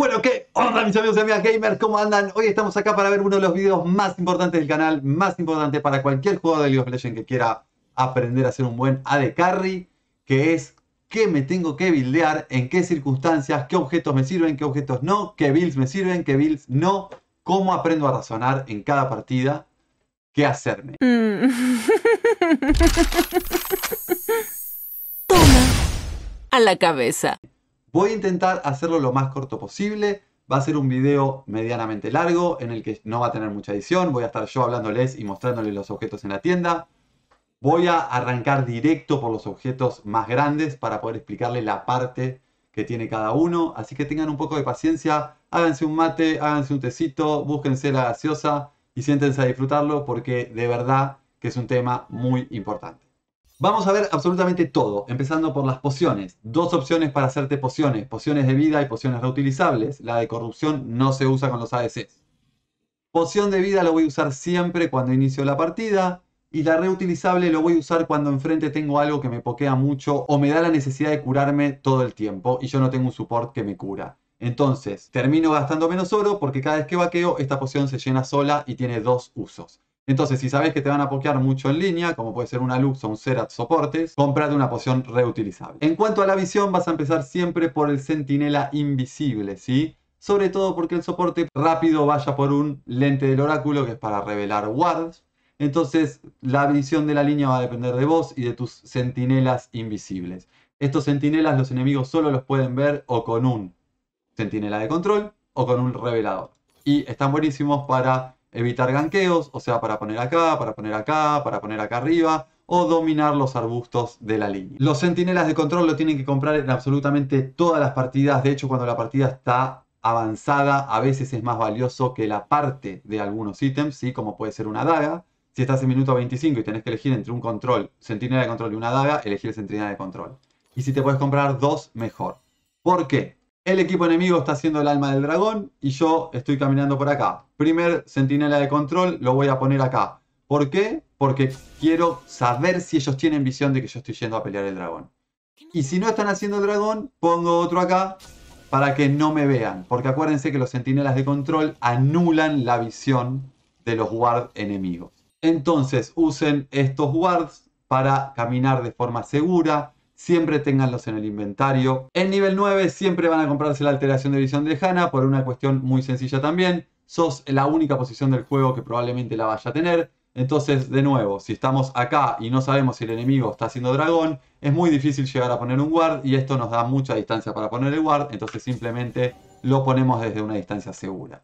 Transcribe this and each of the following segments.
Bueno, ¿qué onda mis amigos y amigas gamers? ¿Cómo andan? Hoy estamos acá para ver uno de los videos más importantes del canal, más importante para cualquier jugador de League of Legends que quiera aprender a ser un buen AD Carry, que es qué me tengo que buildear, en qué circunstancias, qué objetos me sirven, qué objetos no, qué builds me sirven, qué builds no, cómo aprendo a razonar en cada partida, qué hacerme. Mm. Toma a la cabeza. Voy a intentar hacerlo lo más corto posible. Va a ser un video medianamente largo en el que no va a tener mucha edición. Voy a estar yo hablándoles y mostrándoles los objetos en la tienda. Voy a arrancar directo por los objetos más grandes para poder explicarles la parte que tiene cada uno. Así que tengan un poco de paciencia, háganse un mate, háganse un tecito, búsquense la gaseosa y siéntense a disfrutarlo porque de verdad que es un tema muy importante. Vamos a ver absolutamente todo, empezando por las pociones. Dos opciones para hacerte pociones, pociones de vida y pociones reutilizables. La de corrupción no se usa con los ADCs. Poción de vida lo voy a usar siempre cuando inicio la partida. Y la reutilizable lo voy a usar cuando enfrente tengo algo que me pokea mucho o me da la necesidad de curarme todo el tiempo y yo no tengo un support que me cura. Entonces, termino gastando menos oro porque cada vez que vaqueo esta poción se llena sola y tiene dos usos. Entonces, si sabes que te van a pokear mucho en línea, como puede ser una Lux o un Serat soportes, comprate una poción reutilizable. En cuanto a la visión, vas a empezar siempre por el Centinela Invisible, ¿sí? Sobre todo porque el soporte rápido vaya por un lente del oráculo que es para revelar wards. Entonces, la visión de la línea va a depender de vos y de tus sentinelas invisibles. Estos sentinelas los enemigos solo los pueden ver o con un sentinela de control o con un revelador. Y están buenísimos para Evitar ganqueos, o sea, para poner acá, para poner acá, para poner acá arriba, o dominar los arbustos de la línea. Los sentinelas de control lo tienen que comprar en absolutamente todas las partidas. De hecho, cuando la partida está avanzada, a veces es más valioso que la parte de algunos ítems, ¿sí? como puede ser una daga. Si estás en minuto 25 y tenés que elegir entre un control, centinela de control y una daga, elegir sentinela de control. Y si te puedes comprar dos, mejor. ¿Por qué? el equipo enemigo está haciendo el alma del dragón y yo estoy caminando por acá. Primer sentinela de control lo voy a poner acá. ¿Por qué? Porque quiero saber si ellos tienen visión de que yo estoy yendo a pelear el dragón. Y si no están haciendo el dragón, pongo otro acá para que no me vean. Porque acuérdense que los sentinelas de control anulan la visión de los guard enemigos. Entonces usen estos guards para caminar de forma segura, siempre tenganlos en el inventario. En nivel 9 siempre van a comprarse la alteración de visión de lejana por una cuestión muy sencilla también. Sos la única posición del juego que probablemente la vaya a tener. Entonces, de nuevo, si estamos acá y no sabemos si el enemigo está haciendo dragón, es muy difícil llegar a poner un guard y esto nos da mucha distancia para poner el guard, entonces simplemente lo ponemos desde una distancia segura.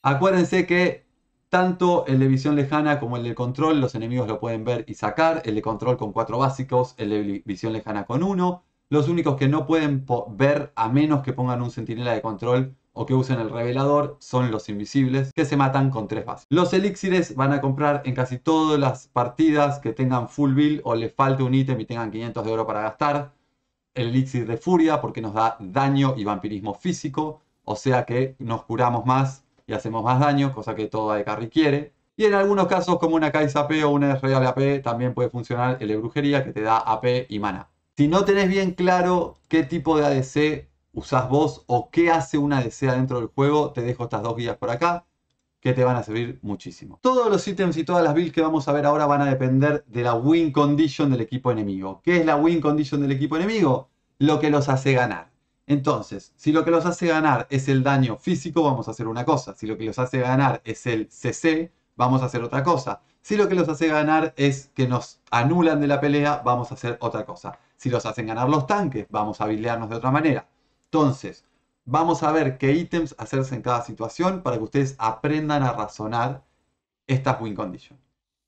Acuérdense que tanto el de visión lejana como el de control, los enemigos lo pueden ver y sacar. El de control con cuatro básicos, el de visión lejana con uno. Los únicos que no pueden ver a menos que pongan un centinela de control o que usen el revelador son los invisibles que se matan con tres básicos. Los elixires van a comprar en casi todas las partidas que tengan full build o les falte un ítem y tengan 500 de oro para gastar. El elixir de furia porque nos da daño y vampirismo físico, o sea que nos curamos más y hacemos más daño, cosa que todo Carry e quiere. Y en algunos casos, como una Kai'Sa AP o una Real AP, también puede funcionar el de brujería que te da AP y mana. Si no tenés bien claro qué tipo de ADC usás vos o qué hace una ADC dentro del juego, te dejo estas dos guías por acá que te van a servir muchísimo. Todos los ítems y todas las builds que vamos a ver ahora van a depender de la win condition del equipo enemigo. ¿Qué es la win condition del equipo enemigo? Lo que los hace ganar. Entonces, si lo que los hace ganar es el daño físico, vamos a hacer una cosa. Si lo que los hace ganar es el CC, vamos a hacer otra cosa. Si lo que los hace ganar es que nos anulan de la pelea, vamos a hacer otra cosa. Si los hacen ganar los tanques, vamos a habilearnos de otra manera. Entonces, vamos a ver qué ítems hacerse en cada situación para que ustedes aprendan a razonar estas win condition.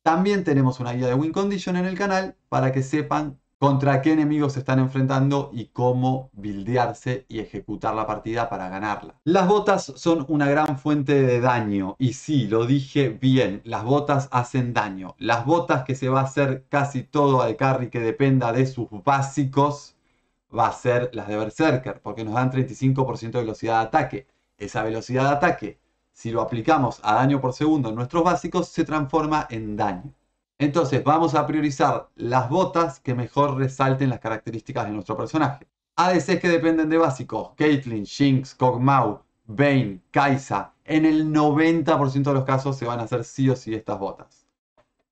También tenemos una guía de win condition en el canal para que sepan contra qué enemigos se están enfrentando y cómo bildearse y ejecutar la partida para ganarla. Las botas son una gran fuente de daño y sí, lo dije bien, las botas hacen daño. Las botas que se va a hacer casi todo al carry que dependa de sus básicos va a ser las de Berserker porque nos dan 35% de velocidad de ataque. Esa velocidad de ataque, si lo aplicamos a daño por segundo en nuestros básicos, se transforma en daño. Entonces vamos a priorizar las botas que mejor resalten las características de nuestro personaje. ADCs que dependen de básicos, Caitlyn, Jinx, Kog'Maw, Vayne, Kaisa, en el 90% de los casos se van a hacer sí o sí estas botas.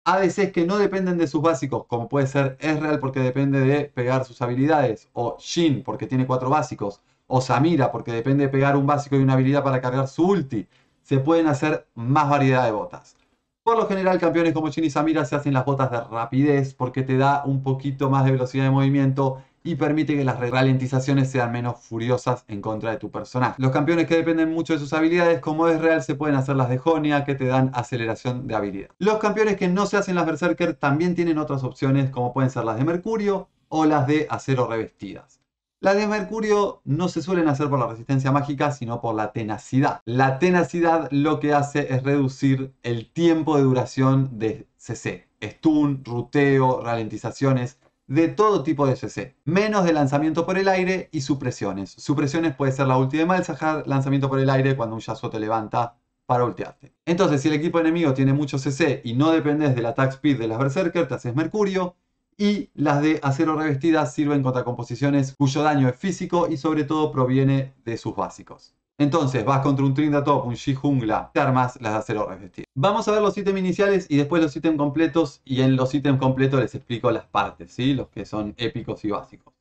ADCs que no dependen de sus básicos, como puede ser Ezreal porque depende de pegar sus habilidades, o Shin porque tiene cuatro básicos, o Samira porque depende de pegar un básico y una habilidad para cargar su ulti, se pueden hacer más variedad de botas. Por lo general, campeones como Shin y Samira se hacen las botas de rapidez porque te da un poquito más de velocidad de movimiento y permite que las ralentizaciones sean menos furiosas en contra de tu personaje. Los campeones que dependen mucho de sus habilidades, como es real, se pueden hacer las de Jonia, que te dan aceleración de habilidad. Los campeones que no se hacen las Berserker también tienen otras opciones, como pueden ser las de Mercurio o las de acero revestidas. Las de mercurio no se suelen hacer por la resistencia mágica, sino por la tenacidad. La tenacidad lo que hace es reducir el tiempo de duración de CC. Stun, ruteo, ralentizaciones, de todo tipo de CC, menos de lanzamiento por el aire y supresiones. Supresiones puede ser la última de Malzahar, lanzamiento por el aire cuando un Yasuo te levanta para voltearte. Entonces, si el equipo enemigo tiene mucho CC y no dependes del attack speed de las Berserker, te haces Mercurio y las de acero revestidas sirven contra composiciones cuyo daño es físico y sobre todo proviene de sus básicos. Entonces, vas contra un Trindatop, un Shi-Jungla, te armas las de acero revestida. Vamos a ver los ítems iniciales y después los ítems completos y en los ítems completos les explico las partes, ¿sí? los que son épicos y básicos.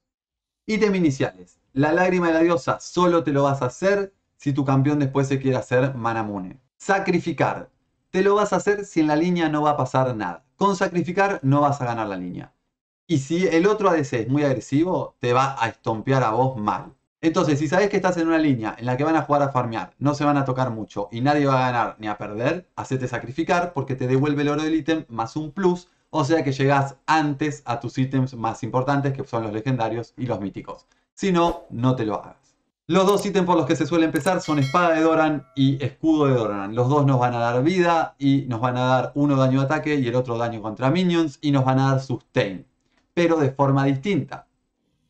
Ítem iniciales. La lágrima de la diosa solo te lo vas a hacer si tu campeón después se quiere hacer Manamune. Sacrificar. Te lo vas a hacer si en la línea no va a pasar nada. Con sacrificar no vas a ganar la línea. Y si el otro ADC es muy agresivo, te va a estompear a vos mal. Entonces, si sabés que estás en una línea en la que van a jugar a farmear, no se van a tocar mucho y nadie va a ganar ni a perder, hacete sacrificar porque te devuelve el oro del ítem más un plus, o sea que llegás antes a tus ítems más importantes que son los legendarios y los míticos. Si no, no te lo hagas. Los dos ítems por los que se suele empezar son espada de Doran y escudo de Doran. Los dos nos van a dar vida y nos van a dar uno daño de ataque y el otro daño contra minions y nos van a dar sustain pero de forma distinta.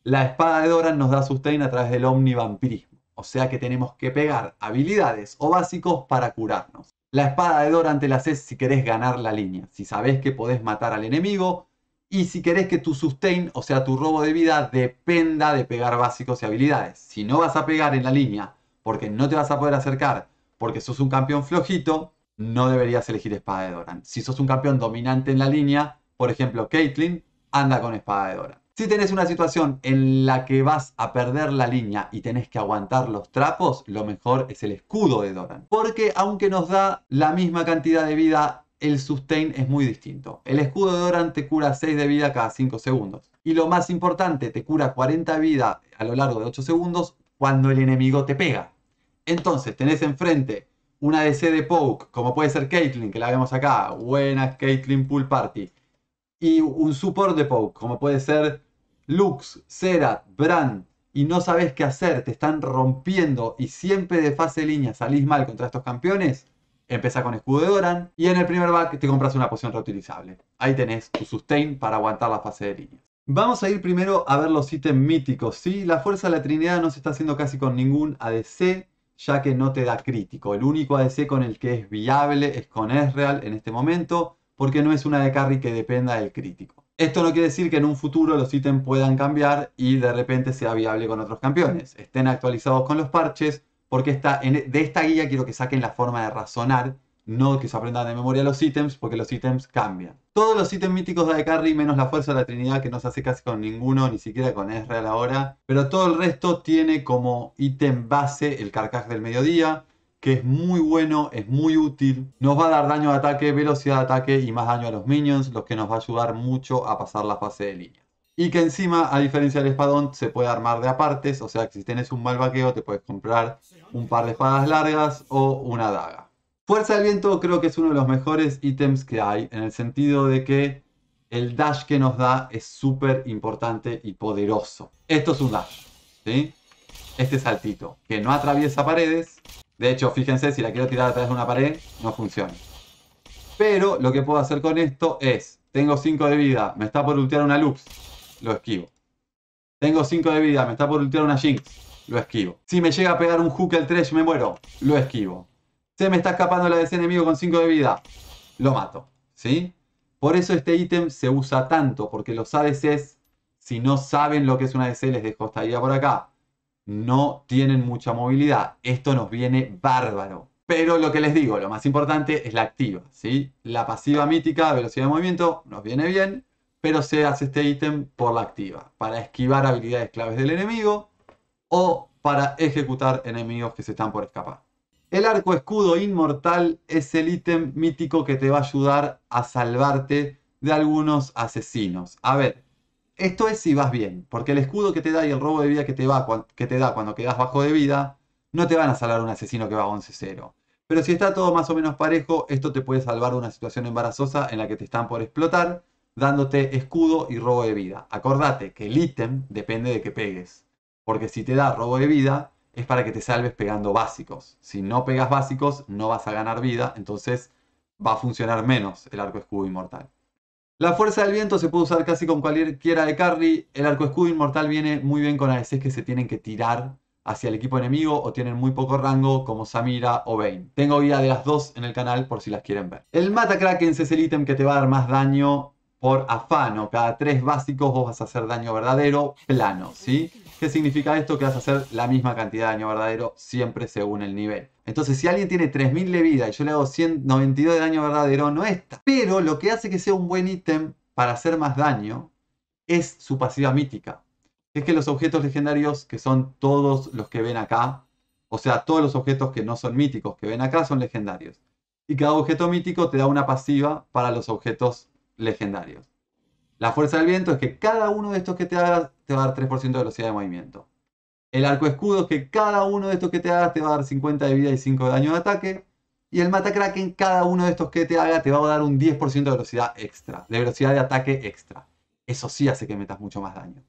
La espada de Doran nos da sustain a través del omnivampirismo, o sea que tenemos que pegar habilidades o básicos para curarnos. La espada de Doran te la haces si querés ganar la línea, si sabés que podés matar al enemigo y si querés que tu sustain, o sea tu robo de vida, dependa de pegar básicos y habilidades. Si no vas a pegar en la línea porque no te vas a poder acercar, porque sos un campeón flojito, no deberías elegir espada de Doran. Si sos un campeón dominante en la línea, por ejemplo Caitlyn, anda con espada de Doran. Si tenés una situación en la que vas a perder la línea y tenés que aguantar los trapos, lo mejor es el escudo de Doran. Porque aunque nos da la misma cantidad de vida, el sustain es muy distinto. El escudo de Doran te cura 6 de vida cada 5 segundos. Y lo más importante, te cura 40 vida a lo largo de 8 segundos cuando el enemigo te pega. Entonces tenés enfrente una DC de Poke, como puede ser Caitlyn, que la vemos acá. Buenas Caitlyn Pool Party y un support de Poke, como puede ser Lux, Zerat, Brand, y no sabes qué hacer, te están rompiendo y siempre de fase de línea salís mal contra estos campeones, empieza con escudo de Doran y en el primer back te compras una poción reutilizable. Ahí tenés tu sustain para aguantar la fase de línea. Vamos a ir primero a ver los ítems míticos, La fuerza de la Trinidad no se está haciendo casi con ningún ADC, ya que no te da crítico. El único ADC con el que es viable es con Ezreal en este momento, porque no es una de carry que dependa del crítico. Esto no quiere decir que en un futuro los ítems puedan cambiar y de repente sea viable con otros campeones. Estén actualizados con los parches, porque de esta guía quiero que saquen la forma de razonar, no que se aprendan de memoria los ítems, porque los ítems cambian. Todos los ítems míticos de carry, menos la fuerza de la Trinidad, que no se hace casi con ninguno, ni siquiera con Ezreal ahora, pero todo el resto tiene como ítem base el carcaj del mediodía, que es muy bueno, es muy útil. Nos va a dar daño de ataque, velocidad de ataque y más daño a los minions, los que nos va a ayudar mucho a pasar la fase de línea. Y que encima, a diferencia del espadón, se puede armar de apartes, o sea que si tienes un mal vaqueo te puedes comprar un par de espadas largas o una daga. Fuerza del viento creo que es uno de los mejores ítems que hay, en el sentido de que el dash que nos da es súper importante y poderoso. Esto es un dash, ¿sí? Este saltito, que no atraviesa paredes, de hecho, fíjense, si la quiero tirar a través de una pared, no funciona. Pero lo que puedo hacer con esto es, tengo 5 de vida, me está por ultear una Lux, lo esquivo. Tengo 5 de vida, me está por ultear una Jinx, lo esquivo. Si me llega a pegar un hook al trash, me muero, lo esquivo. Se me está escapando la de ese enemigo con 5 de vida, lo mato, ¿sí? Por eso este ítem se usa tanto, porque los ADCs, si no saben lo que es una ADC, les dejo esta por acá no tienen mucha movilidad. Esto nos viene bárbaro. Pero lo que les digo, lo más importante es la activa, ¿sí? La pasiva mítica, velocidad de movimiento, nos viene bien, pero se hace este ítem por la activa, para esquivar habilidades claves del enemigo o para ejecutar enemigos que se están por escapar. El arco escudo inmortal es el ítem mítico que te va a ayudar a salvarte de algunos asesinos. A ver, esto es si vas bien, porque el escudo que te da y el robo de vida que te, da cuando quedas bajo de vida no te van a salvar un asesino que va 11-0. Pero si está todo más o menos parejo, esto te puede salvar de una situación embarazosa en la que te están por explotar, dándote escudo y robo de vida. Acordate que el ítem depende de que pegues, porque si te da robo de vida es para que te salves pegando básicos. Si no pegas básicos no vas a ganar vida, entonces va a funcionar menos el arco escudo inmortal. La fuerza del viento se puede usar casi con cualquiera de carry. El arco escudo inmortal viene muy bien con ADCs que se tienen que tirar hacia el equipo enemigo o tienen muy poco rango como Samira o Vayne. Tengo guía de las dos en el canal por si las quieren ver. El Mata Kraken es el ítem que te va a dar más daño por afano. Cada tres básicos vos vas a hacer daño verdadero plano, ¿sí? ¿Qué significa esto? Que vas a hacer la misma cantidad de daño verdadero siempre según el nivel. Entonces, si alguien tiene 3000 de vida y yo le hago 192 de daño verdadero, no está. Pero lo que hace que sea un buen ítem para hacer más daño es su pasiva mítica. Es que los objetos legendarios, que son todos los que ven acá, o sea, todos los objetos que no son míticos que ven acá son legendarios. Y cada objeto mítico te da una pasiva para los objetos legendarios. La fuerza del viento es que cada uno de estos que te haga te va a dar 3% de velocidad de movimiento. El arco escudo es que cada uno de estos que te hagas te va a dar 50 de vida y 5 de daño de ataque. Y el Matacraken, cada uno de estos que te haga te va a dar un 10% de velocidad extra, de velocidad de ataque extra. Eso sí hace que metas mucho más daño.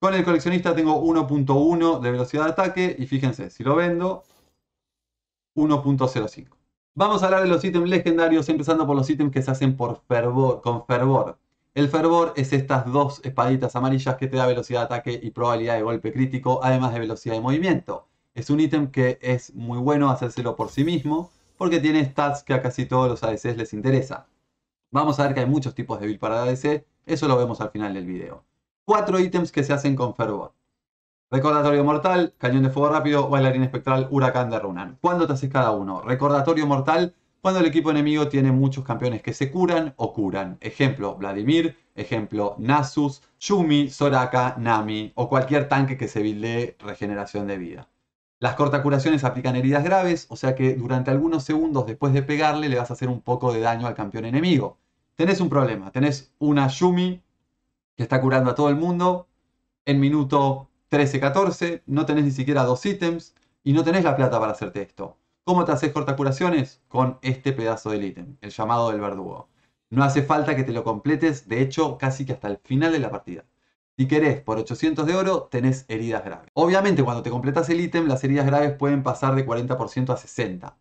Con el coleccionista tengo 1.1 de velocidad de ataque y fíjense, si lo vendo, 1.05. Vamos a hablar de los ítems legendarios, empezando por los ítems que se hacen por fervor, con fervor. El fervor es estas dos espaditas amarillas que te da velocidad de ataque y probabilidad de golpe crítico, además de velocidad de movimiento. Es un ítem que es muy bueno hacérselo por sí mismo, porque tiene stats que a casi todos los ADCs les interesa. Vamos a ver que hay muchos tipos de build para ADC, eso lo vemos al final del video. Cuatro ítems que se hacen con fervor. Recordatorio mortal, cañón de fuego rápido, bailarín espectral, huracán de Runan. ¿Cuándo te haces cada uno? Recordatorio mortal, cuando el equipo enemigo tiene muchos campeones que se curan o curan. Ejemplo, Vladimir, ejemplo, Nasus, Yumi, Soraka, Nami o cualquier tanque que se bilde regeneración de vida. Las cortacuraciones aplican heridas graves, o sea que durante algunos segundos después de pegarle le vas a hacer un poco de daño al campeón enemigo. Tenés un problema, tenés una Yumi que está curando a todo el mundo, en minuto 13, 14, no tenés ni siquiera dos ítems y no tenés la plata para hacerte esto. ¿Cómo te haces curaciones? Con este pedazo del ítem, el llamado del verdugo. No hace falta que te lo completes, de hecho, casi que hasta el final de la partida. Si querés, por 800 de oro tenés heridas graves. Obviamente, cuando te completas el ítem, las heridas graves pueden pasar de 40% a 60%.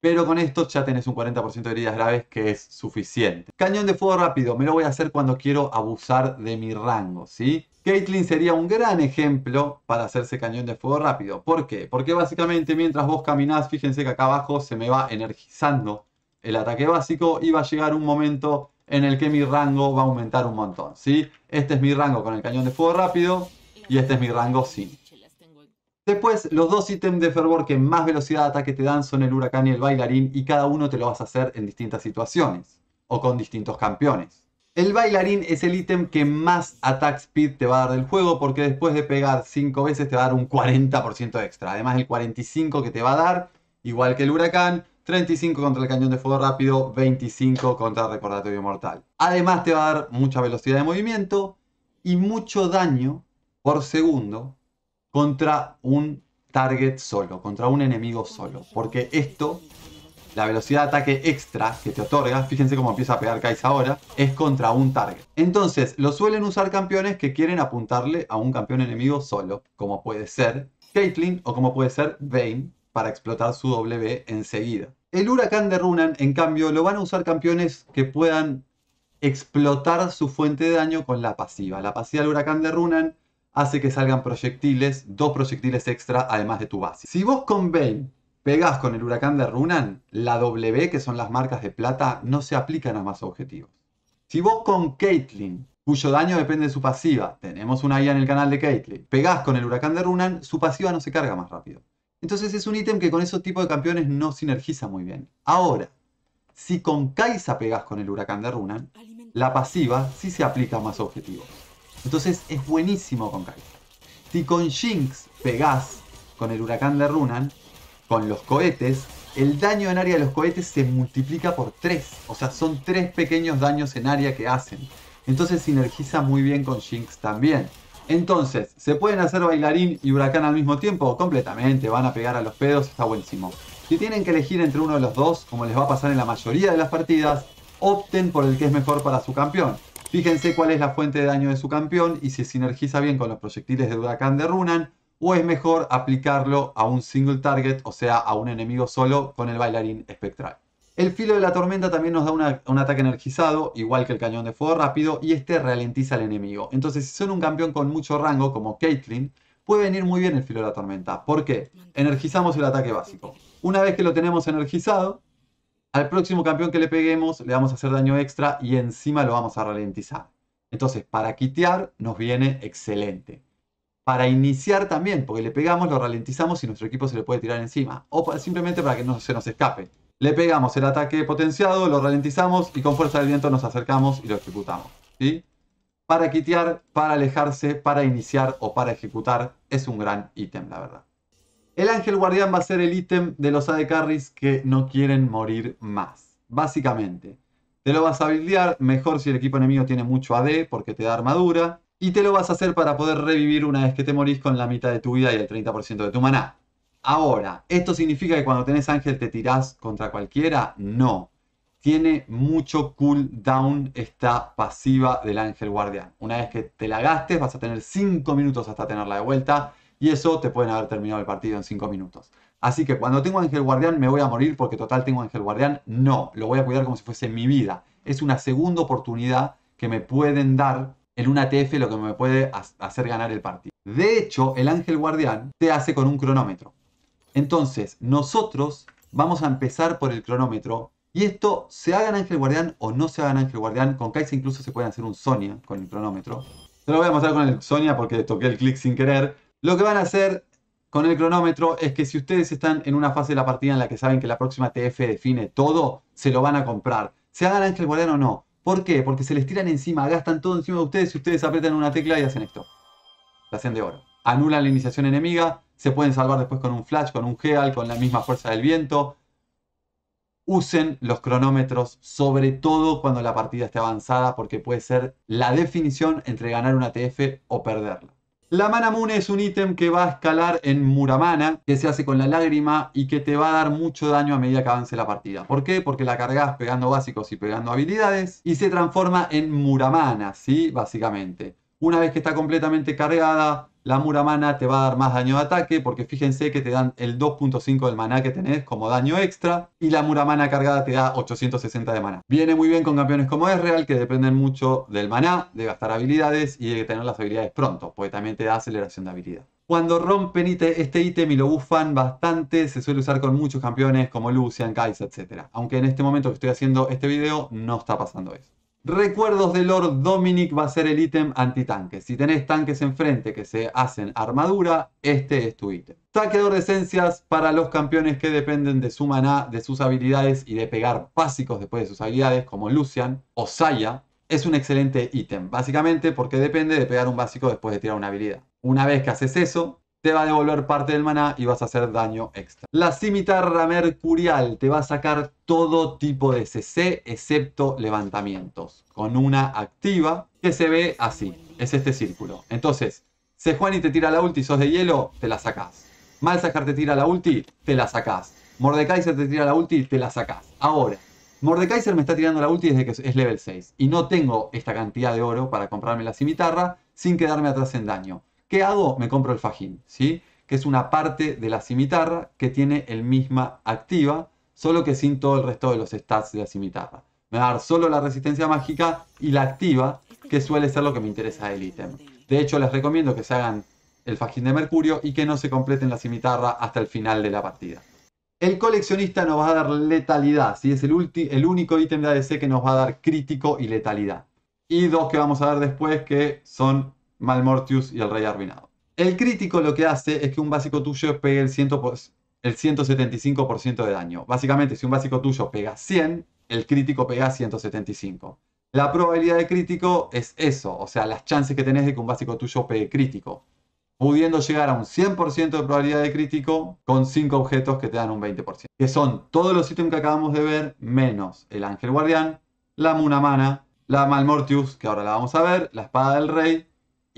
Pero con esto ya tenés un 40% de heridas graves que es suficiente. Cañón de fuego rápido, me lo voy a hacer cuando quiero abusar de mi rango, ¿sí? Caitlyn sería un gran ejemplo para hacerse cañón de fuego rápido. ¿Por qué? Porque básicamente mientras vos caminás, fíjense que acá abajo se me va energizando el ataque básico y va a llegar un momento en el que mi rango va a aumentar un montón. ¿sí? Este es mi rango con el cañón de fuego rápido y este es mi rango sin. Después, los dos ítems de fervor que más velocidad de ataque te dan son el huracán y el bailarín y cada uno te lo vas a hacer en distintas situaciones o con distintos campeones. El bailarín es el ítem que más attack speed te va a dar del juego porque después de pegar 5 veces te va a dar un 40% extra. Además el 45 que te va a dar, igual que el huracán, 35 contra el cañón de fuego rápido, 25 contra el recordatorio mortal. Además te va a dar mucha velocidad de movimiento y mucho daño por segundo contra un target solo, contra un enemigo solo. Porque esto la velocidad de ataque extra que te otorga, fíjense cómo empieza a pegar Kais ahora, es contra un target. Entonces, lo suelen usar campeones que quieren apuntarle a un campeón enemigo solo, como puede ser Caitlyn o como puede ser Vayne, para explotar su W enseguida. El huracán de Runan, en cambio, lo van a usar campeones que puedan explotar su fuente de daño con la pasiva. La pasiva del huracán de Runan hace que salgan proyectiles, dos proyectiles extra además de tu base. Si vos con Vayne pegas con el huracán de Runan, la W, que son las marcas de plata, no se aplican a más objetivos. Si vos con Caitlyn, cuyo daño depende de su pasiva, tenemos una guía en el canal de Caitlyn, pegás con el huracán de Runan, su pasiva no se carga más rápido. Entonces es un ítem que con esos tipos de campeones no sinergiza muy bien. Ahora, si con Kaisa pegás con el huracán de Runan, la pasiva sí se aplica a más objetivos. Entonces es buenísimo con Kaisa. Si con Jinx pegás con el huracán de Runan, con los cohetes, el daño en área de los cohetes se multiplica por 3. O sea, son 3 pequeños daños en área que hacen. Entonces sinergiza muy bien con Jinx también. Entonces, ¿se pueden hacer bailarín y huracán al mismo tiempo? Completamente, van a pegar a los pedos, está buenísimo. Si tienen que elegir entre uno de los dos, como les va a pasar en la mayoría de las partidas, opten por el que es mejor para su campeón. Fíjense cuál es la fuente de daño de su campeón y si sinergiza bien con los proyectiles de huracán de Runan o es mejor aplicarlo a un single target, o sea, a un enemigo solo con el bailarín espectral. El filo de la tormenta también nos da un ataque energizado, igual que el cañón de fuego rápido, y este ralentiza al enemigo. Entonces, si son un campeón con mucho rango, como Caitlyn, puede venir muy bien el filo de la tormenta. ¿Por qué? Energizamos el ataque básico. Una vez que lo tenemos energizado, al próximo campeón que le peguemos le vamos a hacer daño extra y encima lo vamos a ralentizar. Entonces, para kitear nos viene excelente para iniciar también, porque le pegamos, lo ralentizamos y nuestro equipo se le puede tirar encima, o simplemente para que no se nos escape. Le pegamos el ataque potenciado, lo ralentizamos y con fuerza del viento nos acercamos y lo ejecutamos. ¿sí? Para kitear, para alejarse, para iniciar o para ejecutar es un gran ítem, la verdad. El ángel guardián va a ser el ítem de los AD carries que no quieren morir más. Básicamente, te lo vas a buildear mejor si el equipo enemigo tiene mucho AD porque te da armadura. Y te lo vas a hacer para poder revivir una vez que te morís con la mitad de tu vida y el 30% de tu maná. Ahora, ¿esto significa que cuando tenés ángel te tirás contra cualquiera? No. Tiene mucho cooldown esta pasiva del ángel guardián. Una vez que te la gastes, vas a tener 5 minutos hasta tenerla de vuelta. Y eso te pueden haber terminado el partido en 5 minutos. Así que cuando tengo ángel guardián, ¿me voy a morir porque total tengo ángel guardián? No, lo voy a cuidar como si fuese mi vida. Es una segunda oportunidad que me pueden dar en una TF lo que me puede hacer ganar el partido. De hecho, el ángel guardián se hace con un cronómetro. Entonces, nosotros vamos a empezar por el cronómetro. Y esto, se hagan ángel guardián o no se hagan ángel guardián, con Kai'Sa incluso se puede hacer un Sonia con el cronómetro. Se lo voy a mostrar con el Sonia porque toqué el clic sin querer. Lo que van a hacer con el cronómetro es que si ustedes están en una fase de la partida en la que saben que la próxima TF define todo, se lo van a comprar. Se hagan ángel guardián o no, ¿Por qué? Porque se les tiran encima, gastan todo encima de ustedes y ustedes apretan una tecla y hacen esto. La hacen de oro. Anulan la iniciación enemiga, se pueden salvar después con un flash, con un heal, con la misma fuerza del viento. Usen los cronómetros, sobre todo cuando la partida esté avanzada, porque puede ser la definición entre ganar una TF o perderla. La mana moon es un ítem que va a escalar en Muramana, que se hace con la lágrima y que te va a dar mucho daño a medida que avance la partida. ¿Por qué? Porque la cargas pegando básicos y pegando habilidades y se transforma en Muramana, ¿sí? Básicamente. Una vez que está completamente cargada, la Muramana te va a dar más daño de ataque, porque fíjense que te dan el 2.5 del maná que tenés como daño extra, y la Muramana cargada te da 860 de maná. Viene muy bien con campeones como Ezreal, que dependen mucho del maná, de gastar habilidades y de tener las habilidades pronto, porque también te da aceleración de habilidad. Cuando rompen este ítem y lo bufan bastante, se suele usar con muchos campeones como Lucian, Kai'Sa, etc. Aunque en este momento que estoy haciendo este video, no está pasando eso. Recuerdos de Lord Dominic va a ser el ítem antitanque. Si tenés tanques enfrente que se hacen armadura, este es tu ítem. Taqueador de esencias para los campeones que dependen de su maná, de sus habilidades y de pegar básicos después de sus habilidades, como Lucian o Saya. Es un excelente ítem, básicamente porque depende de pegar un básico después de tirar una habilidad. Una vez que haces eso, te va a devolver parte del maná y vas a hacer daño extra. La cimitarra mercurial te va a sacar todo tipo de CC excepto levantamientos, con una activa que se ve así, es este círculo. Entonces, Sejuani te tira la ulti, sos de hielo, te la sacás. Malzahar te tira la ulti, te la sacás. Mordekaiser te tira la ulti, te la sacás. Ahora, Mordekaiser me está tirando la ulti desde que es level 6 y no tengo esta cantidad de oro para comprarme la cimitarra sin quedarme atrás en daño. ¿Qué hago? Me compro el fajín, ¿sí? que es una parte de la cimitarra que tiene el misma activa, solo que sin todo el resto de los stats de la cimitarra. Me va a dar solo la resistencia mágica y la activa, que suele ser lo que me interesa del ítem. De hecho, les recomiendo que se hagan el fajín de mercurio y que no se completen la cimitarra hasta el final de la partida. El coleccionista nos va a dar letalidad, es el, el único ítem de ADC que nos va a dar crítico y letalidad. Y dos que vamos a ver después que son Malmortius y el Rey Arruinado. El crítico lo que hace es que un básico tuyo pegue el, el 175% de daño. Básicamente, si un básico tuyo pega 100, el crítico pega 175. La probabilidad de crítico es eso, o sea, las chances que tenés de que un básico tuyo pegue crítico, pudiendo llegar a un 100% de probabilidad de crítico con 5 objetos que te dan un 20%, que son todos los ítems que acabamos de ver, menos el ángel guardián, la mana, la malmortius, que ahora la vamos a ver, la espada del rey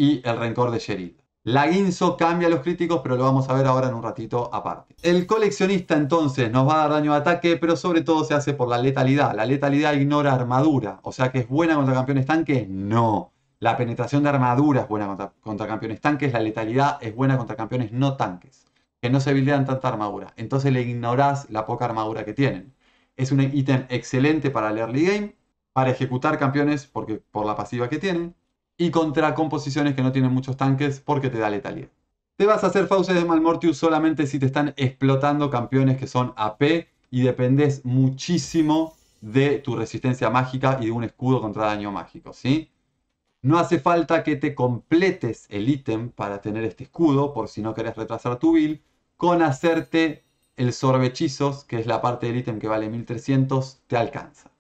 y El rencor de La Laguinzo cambia a los críticos, pero lo vamos a ver ahora en un ratito aparte. El coleccionista entonces nos va a dar daño de ataque, pero sobre todo se hace por la letalidad. La letalidad ignora armadura, o sea que es buena contra campeones tanques, no. La penetración de armadura es buena contra, campeones tanques, la letalidad es buena contra campeones no tanques, que no se bildean tanta armadura. Entonces le ignorás la poca armadura que tienen. Es un ítem excelente para el early game, para ejecutar campeones porque, por la pasiva que tienen y contra composiciones que no tienen muchos tanques porque te da letalidad. Te vas a hacer fauces de Malmortius solamente si te están explotando campeones que son AP y dependes muchísimo de tu resistencia mágica y de un escudo contra daño mágico, ¿sí? No hace falta que te completes el ítem para tener este escudo, por si no querés retrasar tu build, con hacerte el sorbechizos, que es la parte del ítem que vale 1300, te alcanza.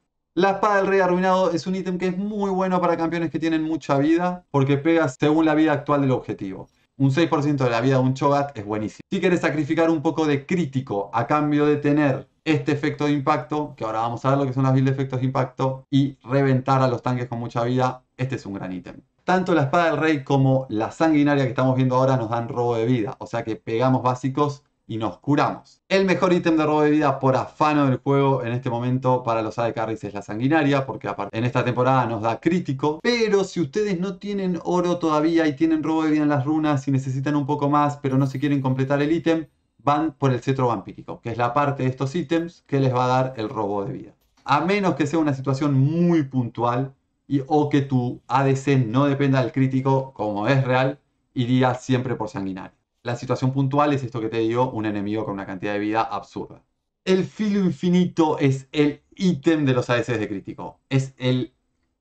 La espada del rey arruinado es un ítem que es muy bueno para campeones que tienen mucha vida, porque pega según la vida actual del objetivo. Un 6% de la vida de un Chogat es buenísimo. Si quieres sacrificar un poco de crítico a cambio de tener este efecto de impacto, que ahora vamos a ver lo que son las build de efectos de impacto, y reventar a los tanques con mucha vida, este es un gran ítem. Tanto la espada del rey como la sanguinaria que estamos viendo ahora nos dan robo de vida, o sea que pegamos básicos y nos curamos. El mejor ítem de robo de vida por afano del juego en este momento para los AD Carries es la sanguinaria, porque en esta temporada nos da crítico. Pero si ustedes no tienen oro todavía y tienen robo de vida en las runas y necesitan un poco más, pero no se quieren completar el ítem, van por el cetro vampírico, que es la parte de estos ítems que les va a dar el robo de vida. A menos que sea una situación muy puntual y, o que tu ADC no dependa del crítico, como es real, iría siempre por sanguinaria. La situación puntual es esto que te digo, un enemigo con una cantidad de vida absurda. El filo infinito es el ítem de los ADCs de crítico. Es el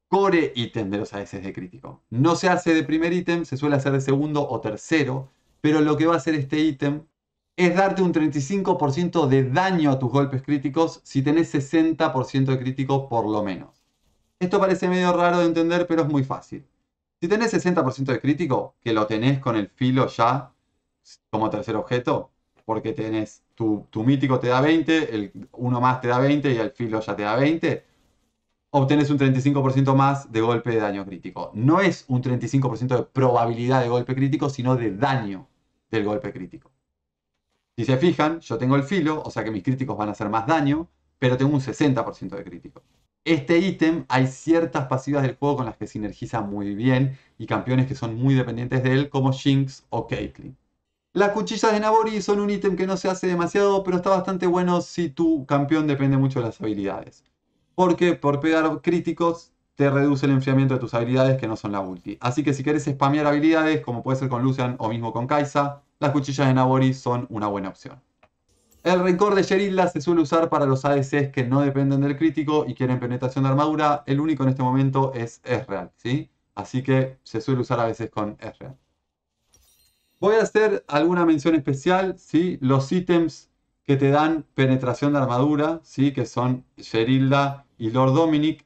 core ítem de los ADCs de crítico. No se hace de primer ítem, se suele hacer de segundo o tercero, pero lo que va a hacer este ítem es darte un 35% de daño a tus golpes críticos si tenés 60% de crítico por lo menos. Esto parece medio raro de entender, pero es muy fácil. Si tenés 60% de crítico, que lo tenés con el filo ya como tercer objeto, porque tenés tu, mítico te da 20, el uno más te da 20 y el filo ya te da 20, obtenés un 35% más de golpe de daño crítico. No es un 35% de probabilidad de golpe crítico, sino de daño del golpe crítico. Si se fijan, yo tengo el filo, o sea que mis críticos van a hacer más daño, pero tengo un 60% de crítico. Este ítem hay ciertas pasivas del juego con las que sinergiza muy bien y campeones que son muy dependientes de él como Jinx o Caitlyn. Las cuchillas de Nabori son un ítem que no se hace demasiado, pero está bastante bueno si tu campeón depende mucho de las habilidades. Porque por pegar críticos te reduce el enfriamiento de tus habilidades que no son la ulti. Así que si querés spamear habilidades, como puede ser con Lucian o mismo con Kaisa, las cuchillas de Nabori son una buena opción. El rencor de Sherilla se suele usar para los ADCs que no dependen del crítico y quieren penetración de armadura. El único en este momento es Ezreal, ¿sí? Así que se suele usar a veces con Ezreal. Voy a hacer alguna mención especial, ¿sí? Los ítems que te dan penetración de armadura, ¿sí? Que son Sherilda y Lord Dominic.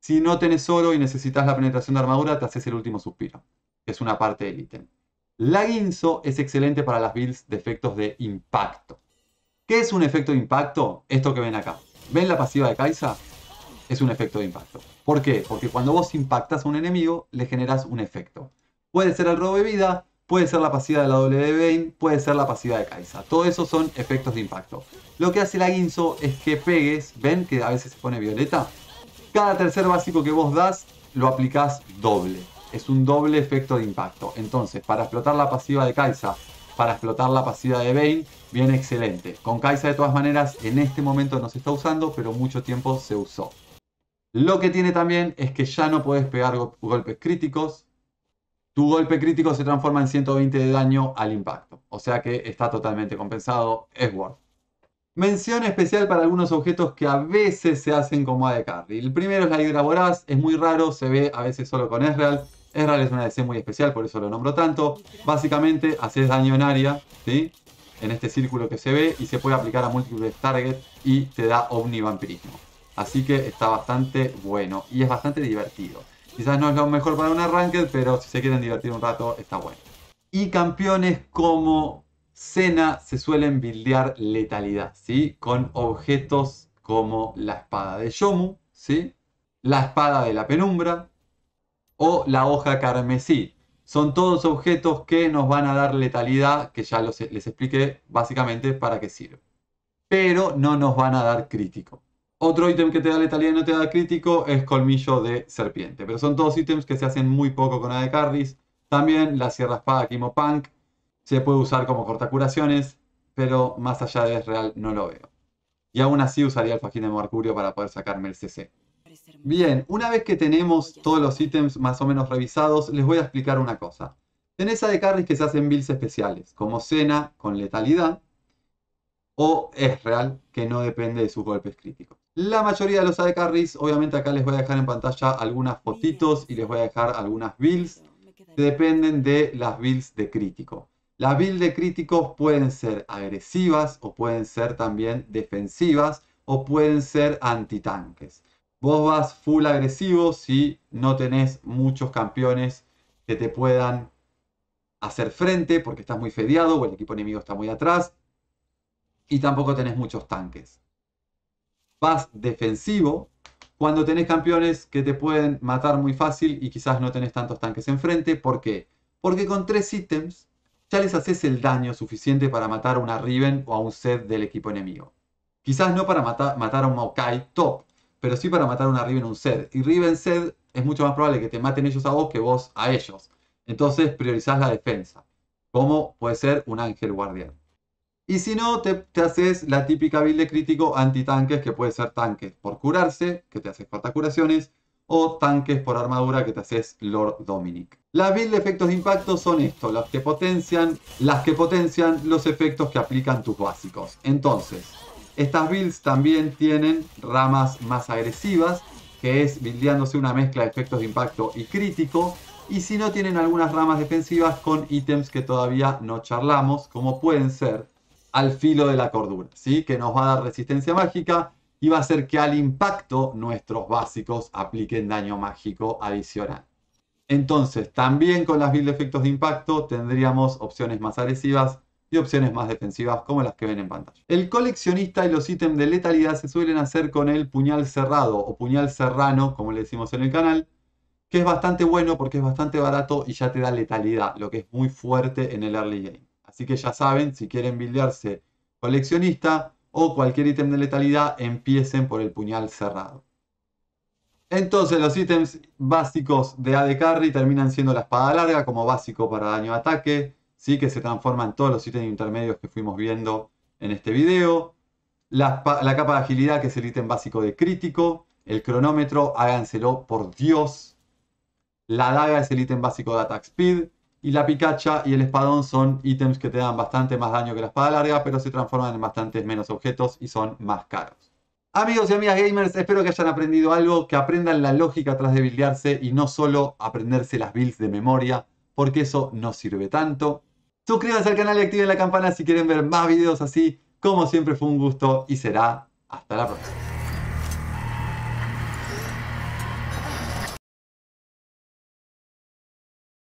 Si no tenés oro y necesitas la penetración de armadura, te haces el último suspiro, es una parte del ítem. La es excelente para las builds de efectos de impacto. ¿Qué es un efecto de impacto? Esto que ven acá. ¿Ven la pasiva de Kaisa? Es un efecto de impacto. ¿Por qué? Porque cuando vos impactas a un enemigo, le generas un efecto. Puede ser el robo de vida, puede ser la pasiva de la doble de Bane, puede ser la pasiva de Kaisa. Todo eso son efectos de impacto. Lo que hace la Guinzo es que pegues, ven que a veces se pone violeta, cada tercer básico que vos das lo aplicás doble. Es un doble efecto de impacto. Entonces, para explotar la pasiva de Kaisa, para explotar la pasiva de Bane, viene excelente. Con Kaisa de todas maneras en este momento no se está usando, pero mucho tiempo se usó. Lo que tiene también es que ya no podés pegar golpes críticos, tu golpe crítico se transforma en 120 de daño al impacto, o sea que está totalmente compensado, es worth. Mención especial para algunos objetos que a veces se hacen como de Carry. El primero es la Hidra Voraz, es muy raro, se ve a veces solo con Ezreal. Ezreal es una DC muy especial, por eso lo nombro tanto. Básicamente, haces daño en área, En este círculo que se ve y se puede aplicar a múltiples targets y te da omnivampirismo. Así que está bastante bueno y es bastante divertido. Quizás no es lo mejor para un arranque, pero si se quieren divertir un rato, está bueno. Y campeones como Sena se suelen bildear letalidad, ¿sí? Con objetos como la espada de Yomu, ¿sí? La espada de la penumbra o la hoja carmesí. Son todos objetos que nos van a dar letalidad, que ya les expliqué básicamente para qué sirve. Pero no nos van a dar crítico. Otro ítem que te da letalidad y no te da crítico es colmillo de serpiente. Pero son todos ítems que se hacen muy poco con AD También la sierra espada Punk se puede usar como cortacuraciones, pero más allá de es real no lo veo. Y aún así usaría el fajín de mercurio para poder sacarme el CC. Bien, una vez que tenemos todos los ítems más o menos revisados, les voy a explicar una cosa. Tenés de Cardis que se hacen builds especiales, como Cena con letalidad, o es real que no depende de sus golpes críticos. La mayoría de los AD carries, obviamente acá les voy a dejar en pantalla algunas fotitos y les voy a dejar algunas builds que dependen de las builds de crítico. Las builds de crítico pueden ser agresivas o pueden ser también defensivas o pueden ser antitanques. Vos vas full agresivo si no tenés muchos campeones que te puedan hacer frente porque estás muy fedeado o el equipo enemigo está muy atrás y tampoco tenés muchos tanques vas defensivo cuando tenés campeones que te pueden matar muy fácil y quizás no tenés tantos tanques enfrente. ¿Por qué? Porque con tres ítems ya les haces el daño suficiente para matar a una Riven o a un Zed del equipo enemigo. Quizás no para matar, matar a un Maokai top, pero sí para matar a una Riven o un Zed. Y Riven Zed es mucho más probable que te maten ellos a vos que vos a ellos. Entonces priorizás la defensa, como puede ser un ángel guardián. Y si no, te, haces la típica build de crítico anti-tanques, que puede ser tanques por curarse, que te haces falta curaciones, o tanques por armadura que te haces Lord Dominic. Las build de efectos de impacto son estos: las que potencian, las que potencian los efectos que aplican tus básicos. Entonces, estas builds también tienen ramas más agresivas, que es buildeándose una mezcla de efectos de impacto y crítico, y si no tienen algunas ramas defensivas con ítems que todavía no charlamos, como pueden ser al filo de la cordura, ¿sí? que nos va a dar resistencia mágica y va a hacer que al impacto nuestros básicos apliquen daño mágico adicional. Entonces, también con las build efectos de impacto tendríamos opciones más agresivas y opciones más defensivas como las que ven en pantalla. El coleccionista y los ítems de letalidad se suelen hacer con el puñal cerrado o puñal serrano, como le decimos en el canal, que es bastante bueno porque es bastante barato y ya te da letalidad, lo que es muy fuerte en el early game. Así que ya saben, si quieren bildearse coleccionista o cualquier ítem de letalidad, empiecen por el puñal cerrado. Entonces los ítems básicos de AD Carry terminan siendo la espada larga como básico para daño de ataque, ¿sí? que se transforman todos los ítems intermedios que fuimos viendo en este video. La, la capa de agilidad, que es el ítem básico de crítico. El cronómetro, háganselo por Dios. La daga es el ítem básico de attack speed. Y la picacha y el espadón son ítems que te dan bastante más daño que la espada larga, pero se transforman en bastantes menos objetos y son más caros. Amigos y amigas gamers, espero que hayan aprendido algo, que aprendan la lógica tras de buildearse y no solo aprenderse las builds de memoria, porque eso no sirve tanto. Suscríbanse al canal y activen la campana si quieren ver más videos así. Como siempre fue un gusto y será hasta la próxima.